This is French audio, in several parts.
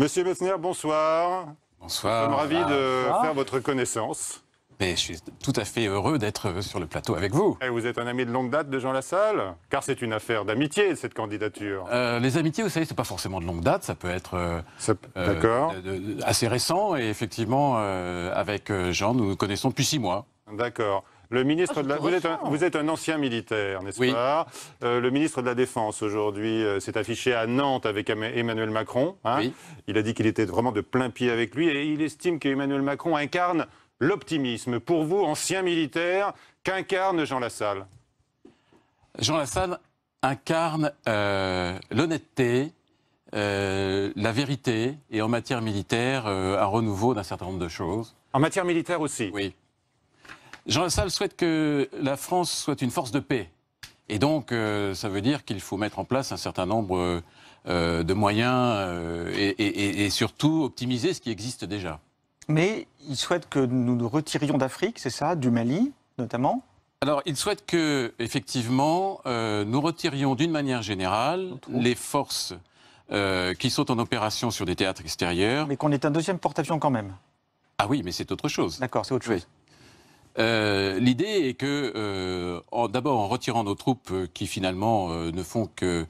Monsieur Metzner, bonsoir. Bonsoir. Je suis ravi de faire votre connaissance. Mais je suis tout à fait heureux d'être euh, sur le plateau avec vous. Et eh, vous êtes un ami de longue date de Jean Lassalle Car c'est une affaire d'amitié, cette candidature. Euh, les amitiés, vous savez, ce n'est pas forcément de longue date, ça peut être euh, assez récent. Et effectivement, avec Jean, nous nous connaissons depuis six mois. D'accord ministre ah, de la... vous, êtes un, ancien militaire, n'est-ce pas euh, Le ministre de la Défense aujourd'hui euh, s'est affiché à Nantes avec Emmanuel Macron. Hein. Il a dit qu'il était vraiment de plein pied avec lui et il estime qu'Emmanuel Macron incarne l'optimisme. Pour vous, ancien militaire, qu'incarne Jean Lassalle Jean Lassalle incarne euh, l'honnêteté, la vérité et en matière militaire, un renouveau d'un certain nombre de choses. En matière militaire aussi Oui. Jean Lassalle souhaite que la France soit une force de paix. Et donc, euh, ça veut dire qu'il faut mettre en place un certain nombre euh, euh, de moyens et, surtout optimiser ce qui existe déjà. Mais il souhaite que nous nous retirions d'Afrique, c'est ça, du Mali notamment alors, il souhaite que, effectivement, nous retirions d'une manière générale les forces qui sont en opération sur des théâtres extérieurs. Mais qu'on ait un deuxième porte-avions quand même. Ah oui, mais c'est autre chose. D'accord, c'est autre chose. Euh, l'idée est que, euh, d'abord, en retirant nos troupes euh, qui finalement ne font que,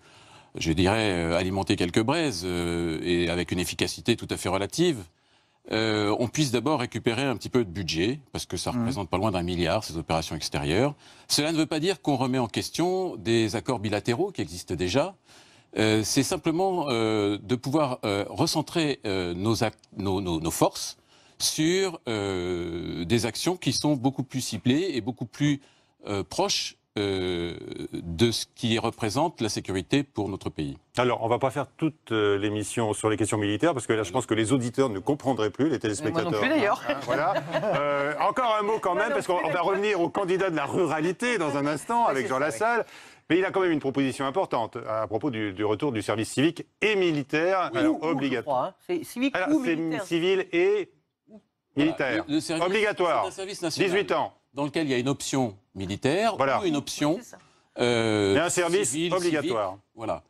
je dirais, alimenter quelques braises et avec une efficacité tout à fait relative, on puisse d'abord récupérer un petit peu de budget, parce que ça mmh. représente pas loin d'un milliard, ces opérations extérieures. Cela ne veut pas dire qu'on remet en question des accords bilatéraux qui existent déjà. c'est simplement de pouvoir recentrer nos, forces sur euh, des actions qui sont beaucoup plus ciblées et beaucoup plus euh, proches euh, de ce qui représente la sécurité pour notre pays. Alors, on ne va pas faire toute l'émission sur les questions militaires, parce que là, je pense que les auditeurs ne comprendraient plus, les téléspectateurs. Moi non plus, hein. d'ailleurs. Ah, voilà. encore un mot quand même, parce qu'on va revenir au candidat de la ruralité dans un instant, avec Jean Lassalle. Mais il a quand même une proposition importante à propos du, retour du service civique et militaire, alors, obligatoire. Hein. C'est civique ou militaire. civil et militaire. service, Obligatoire. 18 ans. Dans lequel il y a une option militaire voilà. ou une option. Euh, un service obligatoire. voilà.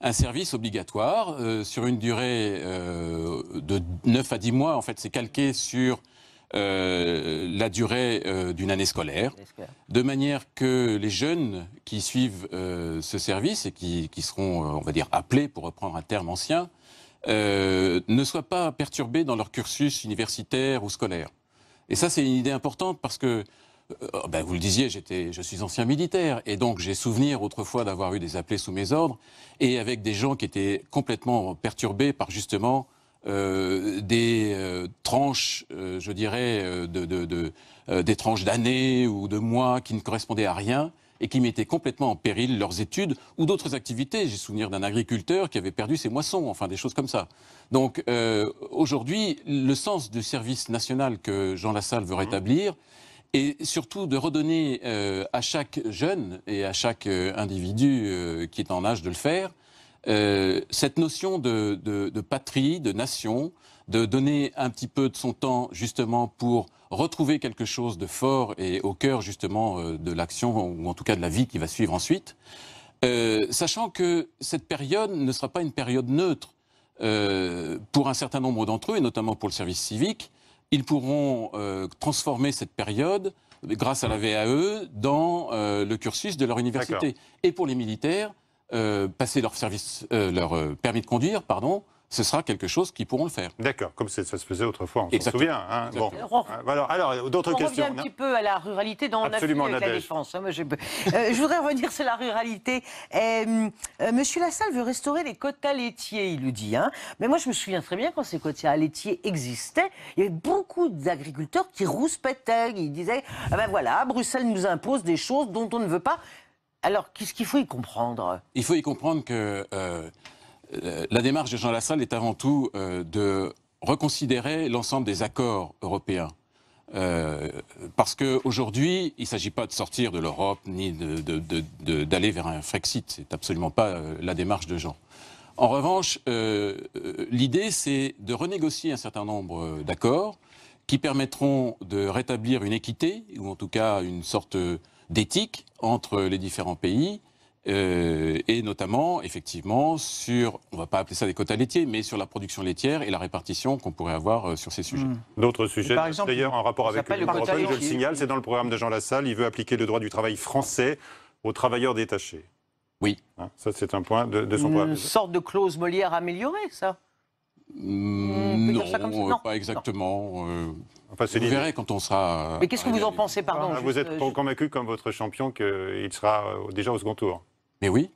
Un service obligatoire euh, sur une durée euh, de 9 à 10 mois. En fait, c'est calqué sur la durée d'une année scolaire. De manière que les jeunes qui suivent ce service et qui, qui seront, on va dire, appelés, pour reprendre un terme ancien, euh, ne soient pas perturbés dans leur cursus universitaire ou scolaire. Et ça, c'est une idée importante parce que, euh, ben, vous le disiez, je suis ancien militaire et donc j'ai souvenir autrefois d'avoir eu des appelés sous mes ordres et avec des gens qui étaient complètement perturbés par justement euh, des tranches, je dirais, des tranches d'années ou de mois qui ne correspondaient à rien et qui mettaient complètement en péril leurs études ou d'autres activités. J'ai souvenir d'un agriculteur qui avait perdu ses moissons, enfin des choses comme ça. Donc euh, aujourd'hui, le sens du service national que Jean Lassalle veut mhm. rétablir, est surtout de redonner euh, à chaque jeune et à chaque euh, individu qui est en âge de le faire cette notion de, patrie, de nation, de donner un petit peu de son temps justement pour retrouver quelque chose de fort et au cœur justement euh, de l'action, ou en tout cas de la vie qui va suivre ensuite. Euh, sachant que cette période ne sera pas une période neutre. Euh, pour un certain nombre d'entre eux, et notamment pour le service civique, ils pourront transformer cette période, grâce à la VAE, dans le cursus de leur université. Et pour les militaires, passer leur, service, leur permis de conduire, pardon, ce sera quelque chose qu'ils pourront faire. D'accord, comme ça se faisait autrefois, on s'en souvient. Hein. bon. Alors, alors d'autres questions On revient un petit peu à la ruralité dans notre avec la euh, défense. Hein, euh, je... voudrais revenir sur la ruralité. Euh, Monsieur Lassalle veut restaurer les quotas laitiers, il le dit. Hein. Mais moi, je me souviens très bien quand ces quotas laitiers existaient, il y avait beaucoup d'agriculteurs qui rouspétaient, ils disaient ah ben voilà, Bruxelles nous impose des choses dont on ne veut pas. Alors, qu'est-ce qu'il faut y comprendre Il faut y comprendre que euh, la démarche de Jean Lassalle est avant tout euh, de reconsidérer l'ensemble des accords européens. Euh, parce qu'aujourd'hui, il ne s'agit pas de sortir de l'Europe ni d'aller vers un Frexit. Ce n'est absolument pas la démarche de Jean. En revanche, l'idée, c'est de renégocier un certain nombre d'accords qui permettront de rétablir une équité, ou en tout cas une sorte d'éthique entre les différents pays, euh, et notamment, effectivement, sur, on ne va pas appeler ça des quotas laitiers, mais sur la production laitière et la répartition qu'on pourrait avoir euh, sur ces sujets. Hmm. D'autres sujets, d'ailleurs, en rapport avec l'Union européenne, je le signale, c'est dans le programme de Jean Lassalle, il veut appliquer le droit du travail français aux travailleurs détachés. Oui. Hein, ça, c'est un point de, son programme. Une sorte de clause Molière améliorée, ça euh, non, pas exactement. enfin, vous verrez quand on sera. Mais qu'est-ce que vous en pensez, pardon ah, Vous êtes convaincu, comme votre champion, qu'il sera déjà au second tour mais oui.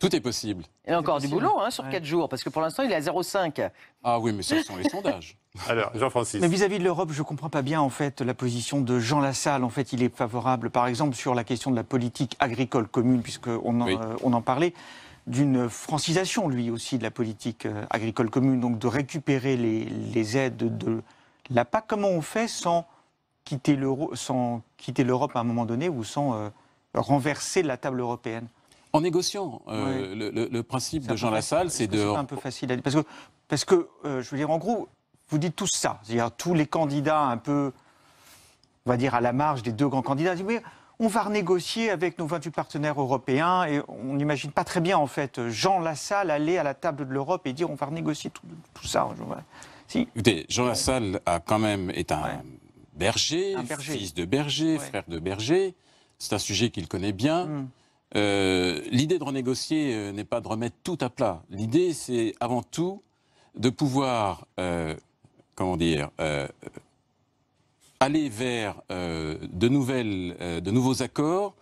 Tout est possible. Et encore du boulot hein, sur 4 jours, parce que pour l'instant, il est à 0,5. Ah oui, mais ce sont les sondages. Alors, Jean-Francis. Mais vis-à-vis de l'Europe, je ne comprends pas bien, en fait, la position de Jean Lassalle. En fait, il est favorable, par exemple, sur la question de la politique agricole commune, puisqu'on en, euh, on en parlait, d'une francisation, lui aussi, de la politique euh, agricole commune, donc de récupérer les, aides de la PAC. Comment on fait sans quitter l'Europe à un moment donné ou sans. Euh, renverser la table européenne. En négociant, euh, le, principe de Jean Lassalle, c'est de... C'est un peu facile à dire. Parce que, parce que euh, je veux dire, en gros, vous dites tout ça. C'est-à-dire tous les candidats un peu, on va dire, à la marge des deux grands candidats. Disent, on va renégocier avec nos 28 partenaires européens et on n'imagine pas très bien, en fait, Jean Lassalle aller à la table de l'Europe et dire on va renégocier tout, ça. Si. Écoutez, Jean Lassalle a quand même, est un, berger, fils de berger, frère de berger. C'est un sujet qu'il connaît bien. Hmm. Euh, l'idée de renégocier euh, n'est pas de remettre tout à plat. L'idée, c'est avant tout de pouvoir, euh, comment dire, aller vers de, nouvelles, de nouveaux accords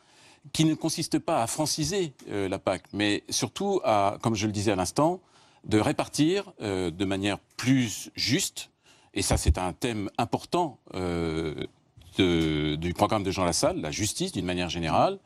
qui ne consistent pas à franciser la PAC, mais surtout à, comme je le disais à l'instant, de répartir de manière plus juste et ça c'est un thème important du programme de Jean Lassalle, la justice d'une manière générale,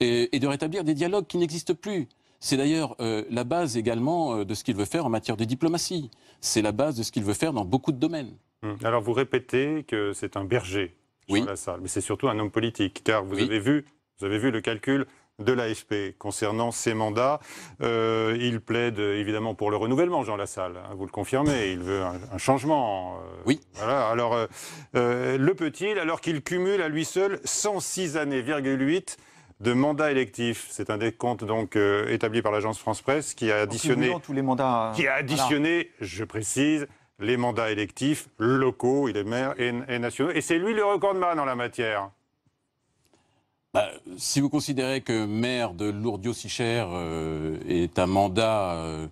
et, de rétablir des dialogues qui n'existent plus. C'est d'ailleurs euh, la base également euh, de ce qu'il veut faire en matière de diplomatie. C'est la base de ce qu'il veut faire dans beaucoup de domaines. Hum. Alors vous répétez que c'est un berger, Jean Lassalle, mais c'est surtout un homme politique, car vous avez vu, vous avez vu le calcul de l'AFP concernant ses mandats. Euh, il plaide évidemment pour le renouvellement, Jean Lassalle, hein, vous le confirmez, il veut un, changement. Euh, oui. alors, euh, le peut-il, alors qu'il cumule à lui seul 106 années,8 de mandats électifs. C'est un décompte donc établi par l'agence France-Presse qui a additionné... Tous les mandats, qui a additionné, je précise, les mandats électifs locaux, il est maire et, nationaux. Et c'est lui le recordman en la matière. Bah, si vous considérez que maire de Lourdio-Sichère euh, est un mandat, euh,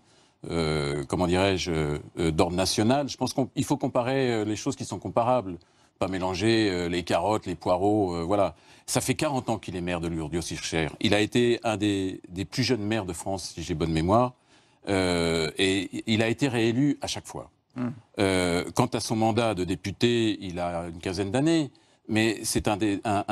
euh, comment dirais-je, d'ordre national, je pense qu'il faut comparer les choses qui sont comparables. Pas mélanger les carottes, les poireaux, voilà. Ça fait 40 ans qu'il est maire de Lourdio-Sichère. Il a été un des, plus jeunes maires de France, si j'ai bonne mémoire. et il a été réélu à chaque fois. Hmm. quant à son mandat de député, il a une quinzaine d'années, mais c'est un,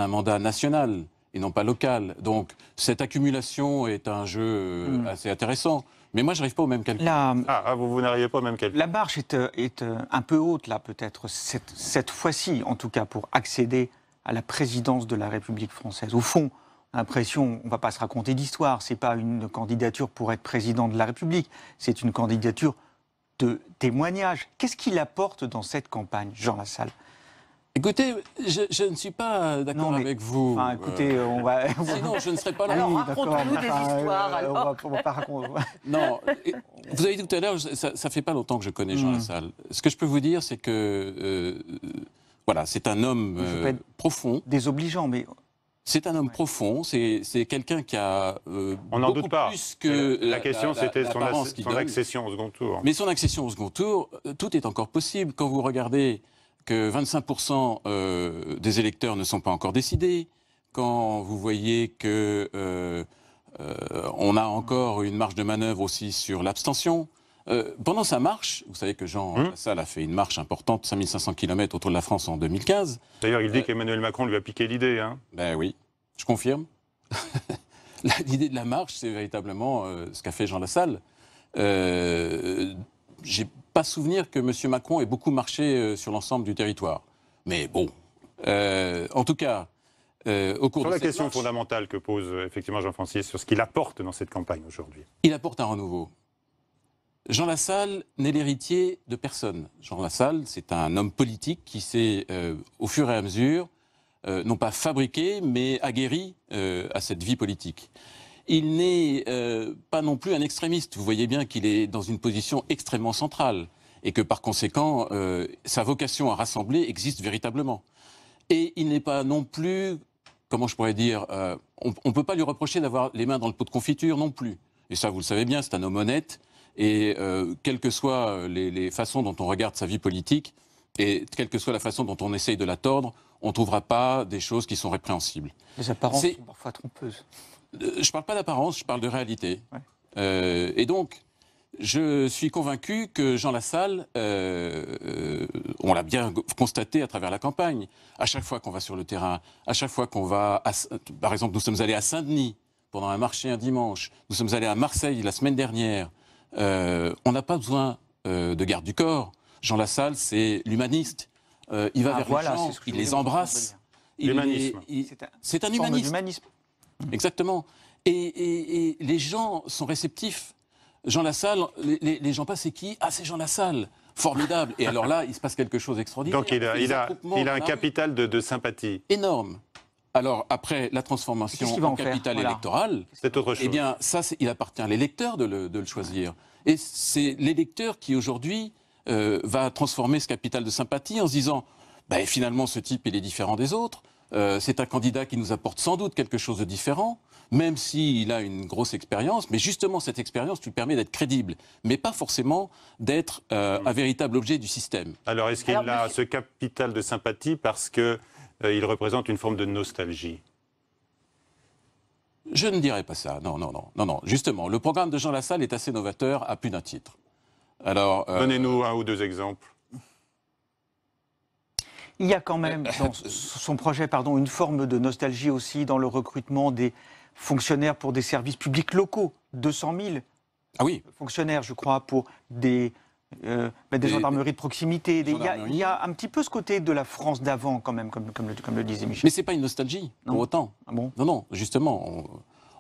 mandat national et non pas local, Donc cette accumulation est un jeu hmm. euh, assez intéressant. Mais moi, je n'arrive pas au même calcul. Ah, ah vous, n'arrivez pas au même calcul. La marche est, euh, euh, un peu haute, là, peut-être, cette, cette fois-ci, en tout cas, pour accéder à la présidence de la République française. Au fond, l'impression, on ne va pas se raconter d'histoire, ce n'est pas une candidature pour être président de la République, c'est une candidature de témoignage. Qu'est-ce qu'il apporte dans cette campagne, Jean Lassalle Écoutez, je, ne suis pas d'accord avec vous. Euh, écoutez, on va. Sinon, je ne serais pas là. Alors, raconte-nous des euh, histoires. On pas raconter. non, vous avez dit tout à l'heure, ça, ne fait pas longtemps que je connais Jean mmh. Lassalle. Ce que je peux vous dire, c'est que, euh, voilà, c'est un homme profond. Désobligeant, mais c'est un homme profond, c'est quelqu'un qui a On beaucoup doute pas. plus que... La, question, c'était son, son accession au second tour. Mais son accession au second tour, tout est encore possible. Quand vous regardez 25% euh, des électeurs ne sont pas encore décidés, quand vous voyez que euh, euh, on a encore une marge de manœuvre aussi sur l'abstention, pendant sa marche, vous savez que Jean hum. Lassalle a fait une marche importante, 5500 km autour de la France en 2015. D'ailleurs, il dit qu'Emmanuel Macron lui a piqué l'idée. Hein. Ben oui, je confirme. l'idée de la marche, c'est véritablement ce qu'a fait Jean Lassalle. J'ai pas souvenir que M. Macron ait beaucoup marché euh, sur l'ensemble du territoire. Mais bon, euh, en tout cas, euh, au cours sur la question fondamentale que pose effectivement jean françois sur ce qu'il apporte dans cette campagne aujourd'hui. Il apporte un renouveau. Jean Lassalle n'est l'héritier de personne. Jean Lassalle, c'est un homme politique qui s'est, au fur et à mesure, non pas fabriqué, mais aguerri à cette vie politique il n'est euh, pas non plus un extrémiste. Vous voyez bien qu'il est dans une position extrêmement centrale et que par conséquent, euh, sa vocation à rassembler existe véritablement. Et il n'est pas non plus, comment je pourrais dire, euh, on ne peut pas lui reprocher d'avoir les mains dans le pot de confiture non plus. Et ça, vous le savez bien, c'est un homme honnête. Et quelles que soient les, façons dont on regarde sa vie politique, et quelle que soit la façon dont on essaye de la tordre, on ne trouvera pas des choses qui sont répréhensibles. Les apparences sont parfois trompeuses. Euh, je ne parle pas d'apparence, je parle de réalité. Euh, et donc, je suis convaincu que Jean Lassalle, euh, on l'a bien constaté à travers la campagne, à chaque fois qu'on va sur le terrain, à chaque fois qu'on va, par exemple, nous sommes allés à Saint-Denis pendant un marché un dimanche, nous sommes allés à Marseille la semaine dernière, on n'a pas besoin de garde du corps. Jean Lassalle, c'est l'humaniste. il va ah, vers les gens, il les embrasse. C'est un, un Mm. Exactement. Et, les gens sont réceptifs. Jean Lassalle, les, gens passent, c'est qui Ah, c'est Jean Lassalle Formidable. Et alors là, il se passe quelque chose d'extraordinaire. Donc il a, un capital de, sympathie. Énorme. Alors après la transformation en, capital électoral, c'est autre chose. Eh bien, ça, il appartient à l'électeur de le, choisir. Et c'est l'électeur qui aujourd'hui euh, va transformer ce capital de sympathie en se disant, ben, finalement, ce type, il est différent des autres. Euh, c'est un candidat qui nous apporte sans doute quelque chose de différent, même s'il a une grosse expérience. Mais justement, cette expérience lui permet d'être crédible, mais pas forcément d'être euh, un hmm. véritable objet du système. Alors, est-ce qu'il a ce capital de sympathie parce qu'il euh, il représente une forme de nostalgie je ne dirais pas ça. Non, non, non, non, non. Justement, le programme de Jean Lassalle est assez novateur à plus d'un titre. Alors, donnez-nous un ou deux exemples. Il y a quand même dans son projet pardon, une forme de nostalgie aussi dans le recrutement des fonctionnaires pour des services publics locaux. 200 000 ah fonctionnaires, je crois, pour des, euh, bah, des, gendarmeries de proximité. Il, y a, un petit peu ce côté de la France d'avant quand même, comme, le, disait Michel. Mais ce n'est pas une nostalgie, pour autant. Ah bon non, non, justement.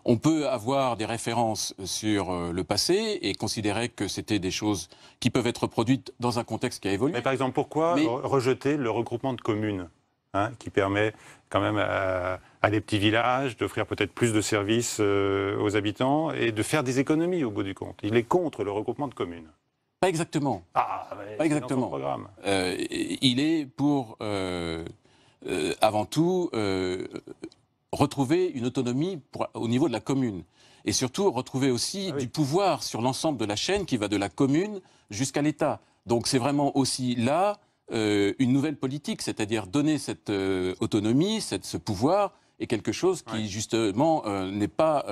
On peut avoir des références euh, sur euh, le passé et considérer que c'était des choses qui peuvent être produites dans un contexte qui a évolué. Mais par exemple, pourquoi rejeter le regroupement de communes hein, qui permet quand même à, des petits villages d'offrir peut-être plus de services euh, aux habitants et de faire des économies au bout du compte Il est contre le regroupement de communes. Pas exactement. Ah, bah, pas exactement. il est pour avant tout retrouver une autonomie au niveau de la commune. Et surtout, retrouver aussi ah du pouvoir sur l'ensemble de la chaîne qui va de la commune jusqu'à l'État. Donc c'est vraiment aussi là euh, une nouvelle politique, c'est-à-dire donner cette euh, autonomie, cette, ce pouvoir est quelque chose qui, justement, euh, n'est pas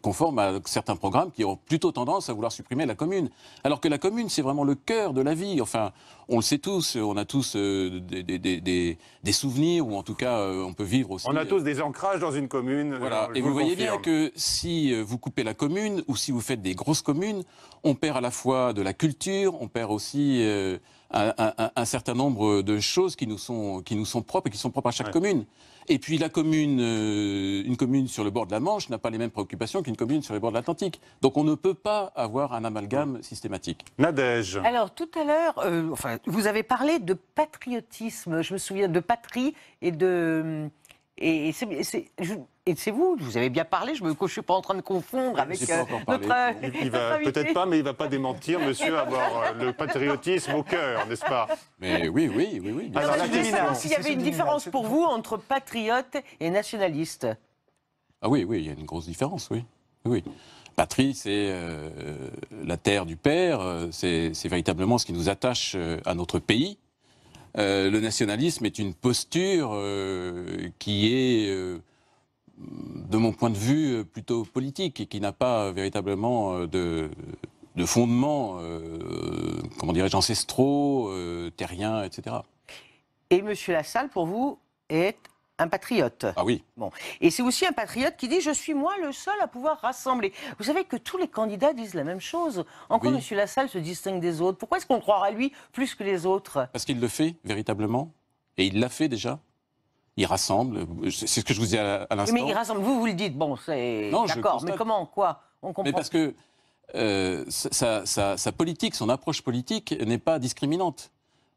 conforme à certains programmes qui ont plutôt tendance à vouloir supprimer la commune. Alors que la commune, c'est vraiment le cœur de la vie. Enfin, on le sait tous, euh, on a tous euh, des, souvenirs, ou en tout cas, euh, on peut vivre aussi. On a tous des ancrages dans une commune. Voilà. Et vous, voyez bien que si vous coupez la commune, ou si vous faites des grosses communes, on perd à la fois de la culture, on perd aussi un, certain nombre de choses qui nous sont, qui nous sont propres et qui sont propres à chaque commune. Et puis la commune, une commune sur le bord de la Manche n'a pas les mêmes préoccupations qu'une commune sur le bord de l'Atlantique. Donc on ne peut pas avoir un amalgame systématique. Nadège. Alors tout à l'heure, enfin vous avez parlé de patriotisme, je me souviens, de patrie et de... Hum, et c'est vous, vous avez bien parlé, je ne me... suis pas en train de confondre avec euh, notre... Euh, peut-être pas, mais il ne va pas démentir, monsieur, avoir euh, le patriotisme au cœur, n'est-ce pas Mais oui, oui, oui. oui. Alors, s'il y avait une différence pour vous entre patriote et nationaliste. Ah oui, oui, il y a une grosse différence, oui. oui patrie, c'est euh, la terre du père, euh, c'est véritablement ce qui nous attache euh, à notre pays. le nationalisme est une posture qui est, de mon point de vue, plutôt politique et qui n'a pas véritablement de, de fondements, comment dirais-je, ancestraux, terriens, etc. Et M. Lassalle, pour vous, est un patriote. Ah oui. Bon. Et c'est aussi un patriote qui dit Je suis moi le seul à pouvoir rassembler. Vous savez que tous les candidats disent la même chose. Encore oui. M. Lassalle se distingue des autres. Pourquoi est-ce qu'on croira lui plus que les autres Parce qu'il le fait véritablement. Et il l'a fait déjà. Il rassemble. C'est ce que je vous dis à, l'instant. Mais il rassemble. Vous, vous le dites. Bon, c'est. D'accord. Mais comment Quoi On comprend. Mais parce que. Euh, sa politique, son approche politique n'est pas discriminante.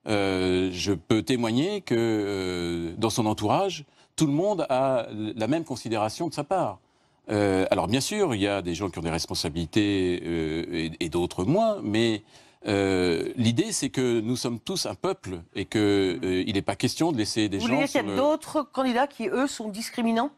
Euh, je peux témoigner que euh, dans son entourage, tout le monde a la même considération de sa part. Euh, alors bien sûr, il y a des gens qui ont des responsabilités et, d'autres moins, mais l'idée c'est que nous sommes tous un peuple et qu'il n'est pas question de laisser des gens... Vous voulez dire y a d'autres candidats qui, eux, sont discriminants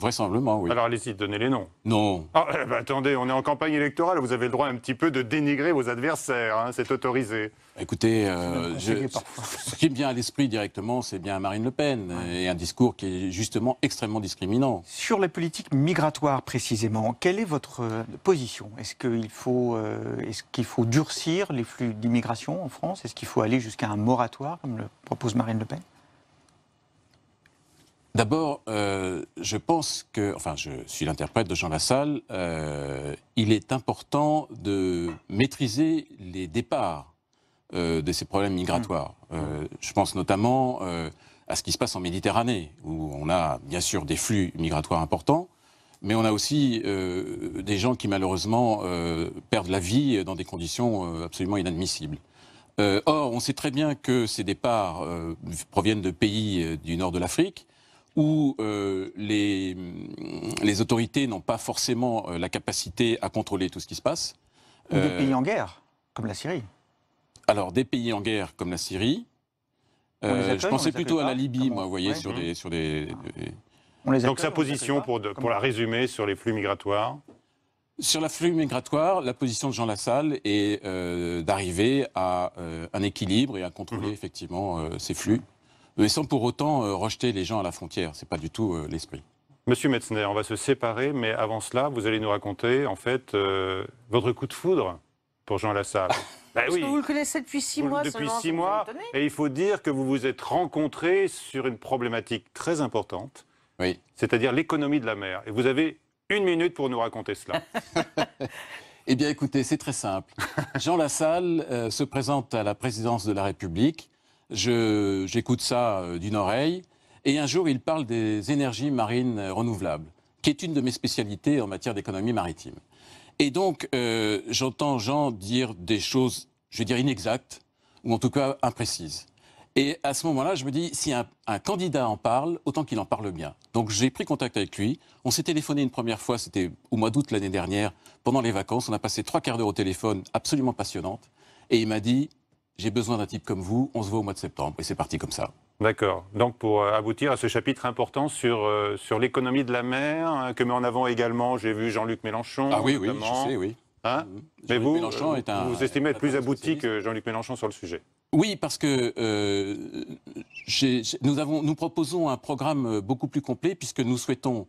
Vraisemblablement, oui. Alors allez-y, donnez les noms. Non. Ah, eh ben, attendez, on est en campagne électorale, vous avez le droit un petit peu de dénigrer vos adversaires, hein, c'est autorisé. Écoutez, euh, ce qui me vient à l'esprit directement, c'est bien Marine Le Pen, et un discours qui est justement extrêmement discriminant. Sur la politique migratoire précisément, quelle est votre euh, position Est-ce qu'il faut, euh, qu'il faut durcir les flux d'immigration en France Est-ce qu'il faut aller jusqu'à un moratoire, comme le propose Marine Le Pen D'abord, euh, je pense que, enfin, je suis l'interprète de Jean Lassalle, euh, il est important de maîtriser les départs euh, de ces problèmes migratoires. Mmh. je pense notamment à ce qui se passe en Méditerranée, où on a bien sûr des flux migratoires importants, mais on a aussi des gens qui malheureusement perdent la vie dans des conditions absolument inadmissibles or, on sait très bien que ces départs proviennent de pays du nord de l'Afrique où euh, les, autorités n'ont pas forcément euh, la capacité à contrôler tout ce qui se passe. Ou des euh, pays en guerre, comme la Syrie. Alors, des pays en guerre comme la Syrie. je pensais plutôt à la Libye, ah moi, vous voyez, sur, des, sur Donc sa position, pour, la résumer, sur les flux migratoires sur la flux migratoire, la position de Jean Lassalle est d'arriver à un équilibre et à contrôler mhm. effectivement ces flux mais euh, sans pour autant euh, rejeter les gens à la frontière. Ce n'est pas du tout euh, l'esprit. Monsieur Metzner, on va se séparer, mais avant cela, vous allez nous raconter en fait votre coup de foudre pour Jean Lassalle. Ben Parce oui. que vous le connaissez depuis six mois. Depuis six mois, et il faut dire que vous vous êtes rencontrés sur une problématique très importante, oui. c'est-à-dire l'économie de la mer. Et vous avez une minute pour nous raconter cela. eh bien, écoutez, c'est très simple. Jean Lassalle se présente à la présidence de la République j'écoute ça euh, d'une oreille. Et un jour, il parle des énergies marines euh, renouvelables, qui est une de mes spécialités en matière d'économie maritime. Et donc, euh, j'entends Jean dire des choses, je vais dire inexactes, ou en tout cas imprécises. Et à ce moment-là, je me dis, si un candidat en parle, autant qu'il en parle bien. Donc j'ai pris contact avec lui. On s'est téléphoné une première fois, c'était au mois d'août l'année dernière, pendant les vacances. On a passé trois quarts d'heure au téléphone, absolument passionnante. Et il m'a dit, j'ai besoin d'un type comme vous, on se voit au mois de septembre. Et c'est parti comme ça. D'accord. Donc pour euh, aboutir à ce chapitre important sur, euh, sur l'économie de la mer, hein, que met en avant également, j'ai vu Jean-Luc Mélenchon. Ah oui, oui, je sais, oui. Hein mmh. Mais vous, vous estimez être plus abouti que Jean-Luc Mélenchon sur le sujet Oui, parce que euh, nous, avons, nous proposons un programme beaucoup plus complet puisque nous souhaitons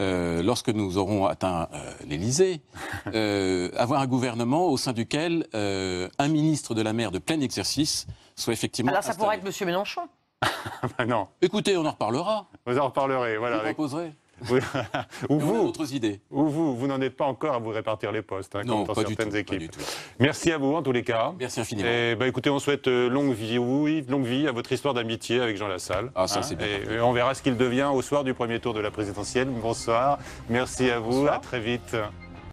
euh, lorsque nous aurons atteint euh, l'Elysée, euh, avoir un gouvernement au sein duquel un ministre de la mer de plein exercice soit effectivement. Alors ça pourrait être M. Mélenchon bah non. Écoutez, on en reparlera. Vous en reparlerez, voilà. Vous ou vous, d'autres idées. Ou vous, vous n'en êtes pas encore à vous répartir les postes, hein, comme certaines équipes. Pas du tout. Merci à vous en tous les cas. Merci infiniment. Et bah, écoutez, on souhaite euh, longue vie, oui, longue vie à votre histoire d'amitié avec Jean Lassalle. Ah, hein. bien. Et, euh, on verra ce qu'il devient au soir du premier tour de la présidentielle. Bonsoir. Merci à vous. À très vite.